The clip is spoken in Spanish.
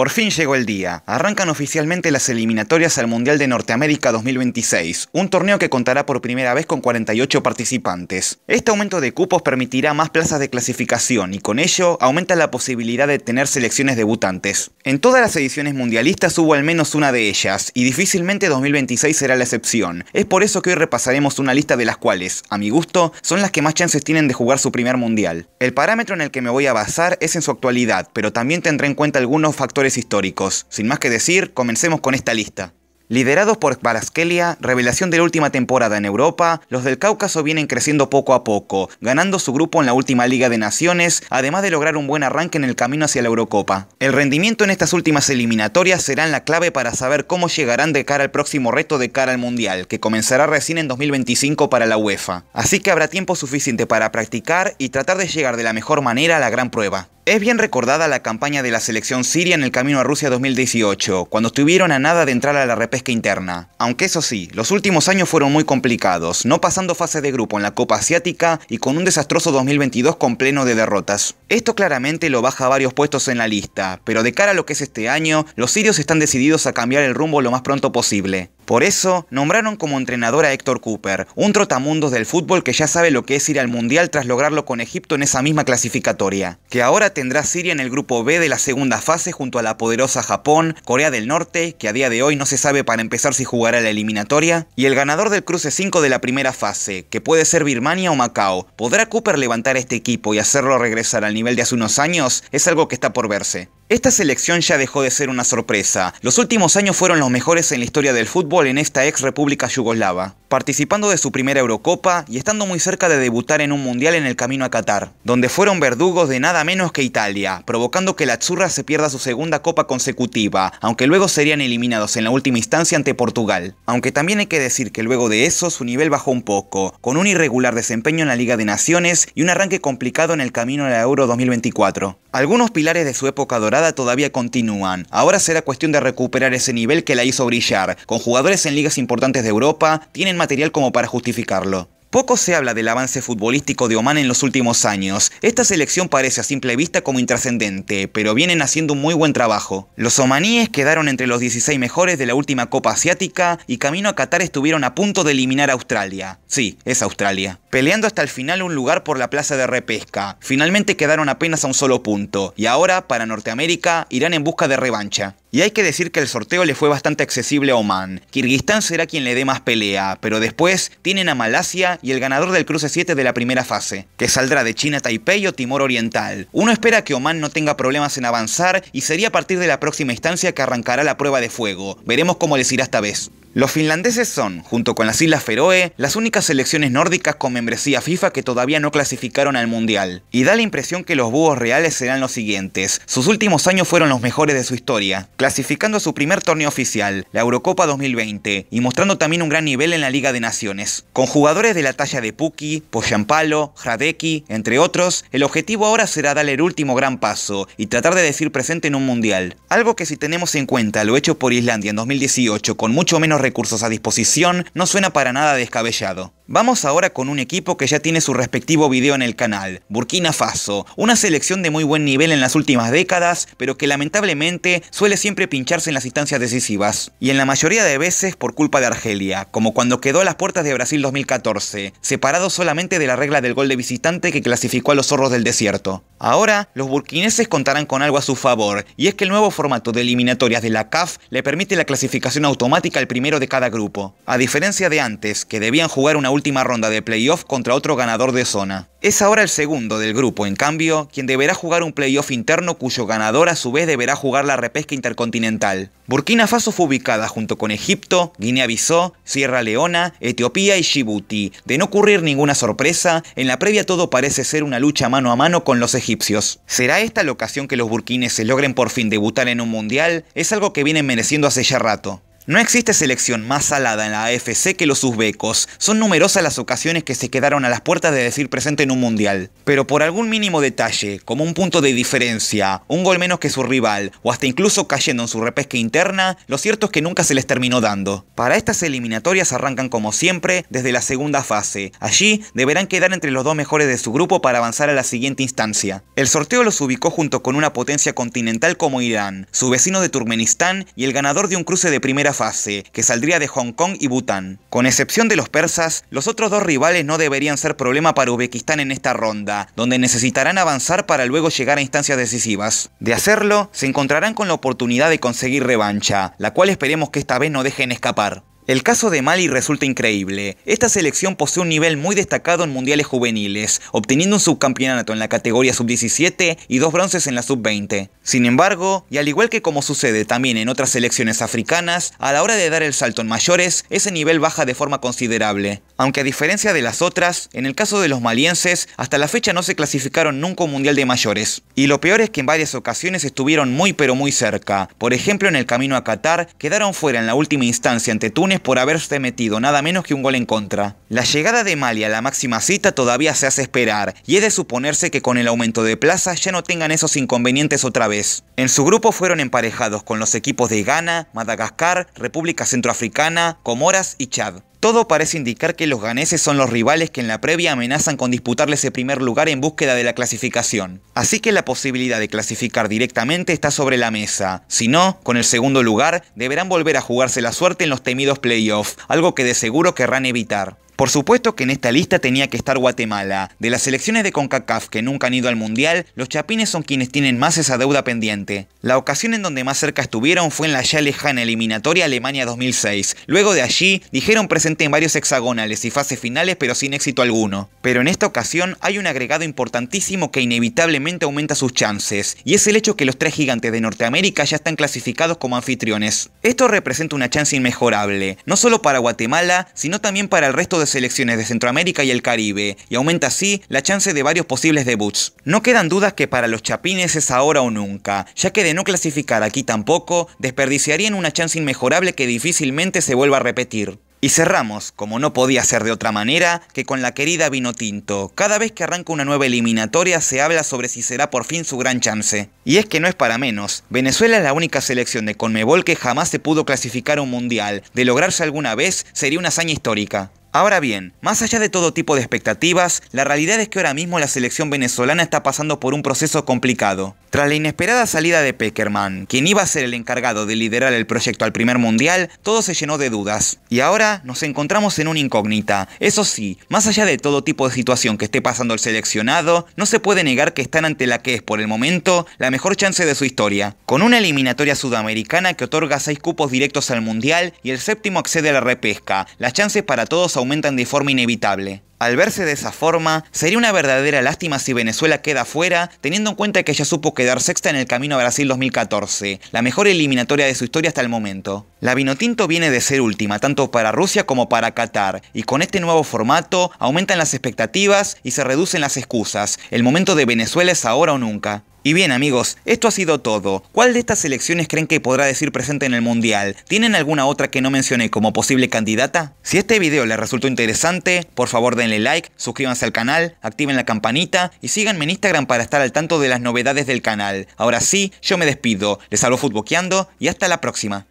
Por fin llegó el día. Arrancan oficialmente las eliminatorias al Mundial de Norteamérica 2026, un torneo que contará por primera vez con 48 participantes. Este aumento de cupos permitirá más plazas de clasificación y con ello aumenta la posibilidad de tener selecciones debutantes. En todas las ediciones mundialistas hubo al menos una de ellas y difícilmente 2026 será la excepción. Es por eso que hoy repasaremos una lista de las cuales, a mi gusto, son las que más chances tienen de jugar su primer mundial. El parámetro en el que me voy a basar es en su actualidad, pero también tendré en cuenta algunos factores históricos. Sin más que decir, comencemos con esta lista. Liderados por Baraskelia, revelación de la última temporada en Europa, los del Cáucaso vienen creciendo poco a poco, ganando su grupo en la última Liga de Naciones, además de lograr un buen arranque en el camino hacia la Eurocopa. El rendimiento en estas últimas eliminatorias serán la clave para saber cómo llegarán de cara al próximo reto de cara al Mundial, que comenzará recién en 2025 para la UEFA. Así que habrá tiempo suficiente para practicar y tratar de llegar de la mejor manera a la gran prueba. Es bien recordada la campaña de la selección siria en el camino a Rusia 2018, cuando estuvieron a nada de entrar a la repesca que interna. Aunque eso sí, los últimos años fueron muy complicados, no pasando fase de grupo en la Copa Asiática y con un desastroso 2022 con pleno de derrotas. Esto claramente lo baja a varios puestos en la lista, pero de cara a lo que es este año, los sirios están decididos a cambiar el rumbo lo más pronto posible. Por eso, nombraron como entrenador a Héctor Cooper, un trotamundos del fútbol que ya sabe lo que es ir al Mundial tras lograrlo con Egipto en esa misma clasificatoria, que ahora tendrá Siria en el grupo B de la segunda fase junto a la poderosa Japón, Corea del Norte, que a día de hoy no se sabe para empezar si jugará la eliminatoria, y el ganador del cruce 5 de la primera fase, que puede ser Birmania o Macao. ¿Podrá Cooper levantar este equipo y hacerlo regresar al nivel de hace unos años? Es algo que está por verse. Esta selección ya dejó de ser una sorpresa. Los últimos años fueron los mejores en la historia del fútbol en esta ex república yugoslava, participando de su primera Eurocopa y estando muy cerca de debutar en un mundial en el camino a Qatar, donde fueron verdugos de nada menos que Italia, provocando que la Azzurra se pierda su segunda copa consecutiva, aunque luego serían eliminados en la última instancia ante Portugal. Aunque también hay que decir que luego de eso su nivel bajó un poco, con un irregular desempeño en la Liga de Naciones y un arranque complicado en el camino a la Euro 2024. Algunos pilares de su época dorada todavía continúan. Ahora será cuestión de recuperar ese nivel que la hizo brillar. Con jugadores en ligas importantes de Europa, tienen material como para justificarlo. Poco se habla del avance futbolístico de Oman en los últimos años. Esta selección parece a simple vista como intrascendente, pero vienen haciendo un muy buen trabajo. Los omaníes quedaron entre los 16 mejores de la última Copa Asiática y camino a Qatar estuvieron a punto de eliminar a Australia. Sí, es Australia. Peleando hasta el final un lugar por la plaza de repesca. Finalmente quedaron apenas a un solo punto. Y ahora, para Norteamérica, irán en busca de revancha. Y hay que decir que el sorteo le fue bastante accesible a Oman. Kirguistán será quien le dé más pelea, pero después tienen a Malasia y el ganador del cruce 7 de la primera fase, que saldrá de China, Taipei o Timor Oriental. Uno espera que Oman no tenga problemas en avanzar y sería a partir de la próxima instancia que arrancará la prueba de fuego. Veremos cómo les irá esta vez. Los finlandeses son, junto con las Islas Feroe, las únicas selecciones nórdicas con membresía FIFA que todavía no clasificaron al Mundial, y da la impresión que los búhos reales serán los siguientes. Sus últimos años fueron los mejores de su historia, clasificando a su primer torneo oficial, la Eurocopa 2020, y mostrando también un gran nivel en la Liga de Naciones. Con jugadores de la talla de Puki, Poyampalo, Hradecki, entre otros, el objetivo ahora será dar el último gran paso y tratar de decir presente en un Mundial. Algo que si tenemos en cuenta lo hecho por Islandia en 2018 con mucho menos recursos a disposición no suena para nada descabellado. Vamos ahora con un equipo que ya tiene su respectivo video en el canal, Burkina Faso, una selección de muy buen nivel en las últimas décadas, pero que lamentablemente suele siempre pincharse en las instancias decisivas, y en la mayoría de veces por culpa de Argelia, como cuando quedó a las puertas de Brasil 2014, separado solamente de la regla del gol de visitante que clasificó a los zorros del desierto. Ahora, los burkineses contarán con algo a su favor, y es que el nuevo formato de eliminatorias de la CAF le permite la clasificación automática al primero de cada grupo, a diferencia de antes, que debían jugar una última última ronda de playoff contra otro ganador de zona. Es ahora el segundo del grupo, en cambio, quien deberá jugar un playoff interno cuyo ganador a su vez deberá jugar la repesca intercontinental. Burkina Faso fue ubicada junto con Egipto, Guinea-Bissau, Sierra Leona, Etiopía y Djibouti. De no ocurrir ninguna sorpresa, en la previa todo parece ser una lucha mano a mano con los egipcios. ¿Será esta la ocasión que los burkines se logren por fin debutar en un mundial? Es algo que vienen mereciendo hace ya rato. No existe selección más salada en la AFC que los uzbecos. Son numerosas las ocasiones que se quedaron a las puertas de decir presente en un mundial. Pero por algún mínimo detalle, como un punto de diferencia, un gol menos que su rival, o hasta incluso cayendo en su repesca interna, lo cierto es que nunca se les terminó dando. Para estas eliminatorias arrancan como siempre desde la segunda fase. Allí deberán quedar entre los dos mejores de su grupo para avanzar a la siguiente instancia. El sorteo los ubicó junto con una potencia continental como Irán, su vecino de Turkmenistán y el ganador de un cruce de primera fase, que saldría de Hong Kong y Bután. Con excepción de los persas, los otros dos rivales no deberían ser problema para Uzbekistán en esta ronda, donde necesitarán avanzar para luego llegar a instancias decisivas. De hacerlo, se encontrarán con la oportunidad de conseguir revancha, la cual esperemos que esta vez no dejen escapar. El caso de Mali resulta increíble. Esta selección posee un nivel muy destacado en mundiales juveniles, obteniendo un subcampeonato en la categoría sub-17 y dos bronces en la sub-20. Sin embargo, y al igual que como sucede también en otras selecciones africanas, a la hora de dar el salto en mayores, ese nivel baja de forma considerable. Aunque a diferencia de las otras, en el caso de los malienses, hasta la fecha no se clasificaron nunca un mundial de mayores. Y lo peor es que en varias ocasiones estuvieron muy pero muy cerca. Por ejemplo, en el camino a Qatar, quedaron fuera en la última instancia ante Túnez por haberse metido nada menos que un gol en contra. La llegada de Mali a la máxima cita todavía se hace esperar, y es de suponerse que con el aumento de plazas ya no tengan esos inconvenientes otra vez. En su grupo fueron emparejados con los equipos de Ghana, Madagascar, República Centroafricana, Comoras y Chad. Todo parece indicar que los ganeses son los rivales que en la previa amenazan con disputarles ese primer lugar en búsqueda de la clasificación. Así que la posibilidad de clasificar directamente está sobre la mesa. Si no, con el segundo lugar, deberán volver a jugarse la suerte en los temidos playoffs, algo que de seguro querrán evitar. Por supuesto que en esta lista tenía que estar Guatemala. De las selecciones de CONCACAF que nunca han ido al Mundial, los chapines son quienes tienen más esa deuda pendiente. La ocasión en donde más cerca estuvieron fue en la ya lejana eliminatoria Alemania 2006. Luego de allí, dijeron presente en varios hexagonales y fases finales pero sin éxito alguno. Pero en esta ocasión hay un agregado importantísimo que inevitablemente aumenta sus chances, y es el hecho que los tres gigantes de Norteamérica ya están clasificados como anfitriones. Esto representa una chance inmejorable, no solo para Guatemala, sino también para el resto de selecciones de Centroamérica y el Caribe, y aumenta así la chance de varios posibles debuts. No quedan dudas que para los Chapines es ahora o nunca, ya que de no clasificar aquí tampoco, desperdiciarían una chance inmejorable que difícilmente se vuelva a repetir. Y cerramos, como no podía ser de otra manera, que con la querida Vinotinto. Cada vez que arranca una nueva eliminatoria se habla sobre si será por fin su gran chance. Y es que no es para menos. Venezuela es la única selección de Conmebol que jamás se pudo clasificar a un mundial. De lograrse alguna vez sería una hazaña histórica. Ahora bien, más allá de todo tipo de expectativas, la realidad es que ahora mismo la selección venezolana está pasando por un proceso complicado. Tras la inesperada salida de Pekerman, quien iba a ser el encargado de liderar el proyecto al primer mundial, todo se llenó de dudas. Y ahora nos encontramos en una incógnita. Eso sí, más allá de todo tipo de situación que esté pasando el seleccionado, no se puede negar que están ante la que es por el momento la mejor chance de su historia, con una eliminatoria sudamericana que otorga 6 cupos directos al mundial y el séptimo accede a la repesca, las chances para todos aumentan de forma inevitable. Al verse de esa forma, sería una verdadera lástima si Venezuela queda fuera, teniendo en cuenta que ya supo quedar sexta en el camino a Brasil 2014, la mejor eliminatoria de su historia hasta el momento. La Vinotinto viene de ser última, tanto para Rusia como para Qatar, y con este nuevo formato aumentan las expectativas y se reducen las excusas. El momento de Venezuela es ahora o nunca. Y bien amigos, esto ha sido todo. ¿Cuál de estas selecciones creen que podrá decir presente en el Mundial? ¿Tienen alguna otra que no mencioné como posible candidata? Si este video les resultó interesante, por favor denle like, suscríbanse al canal, activen la campanita y síganme en Instagram para estar al tanto de las novedades del canal. Ahora sí, yo me despido, les hablo Futboqueando y hasta la próxima.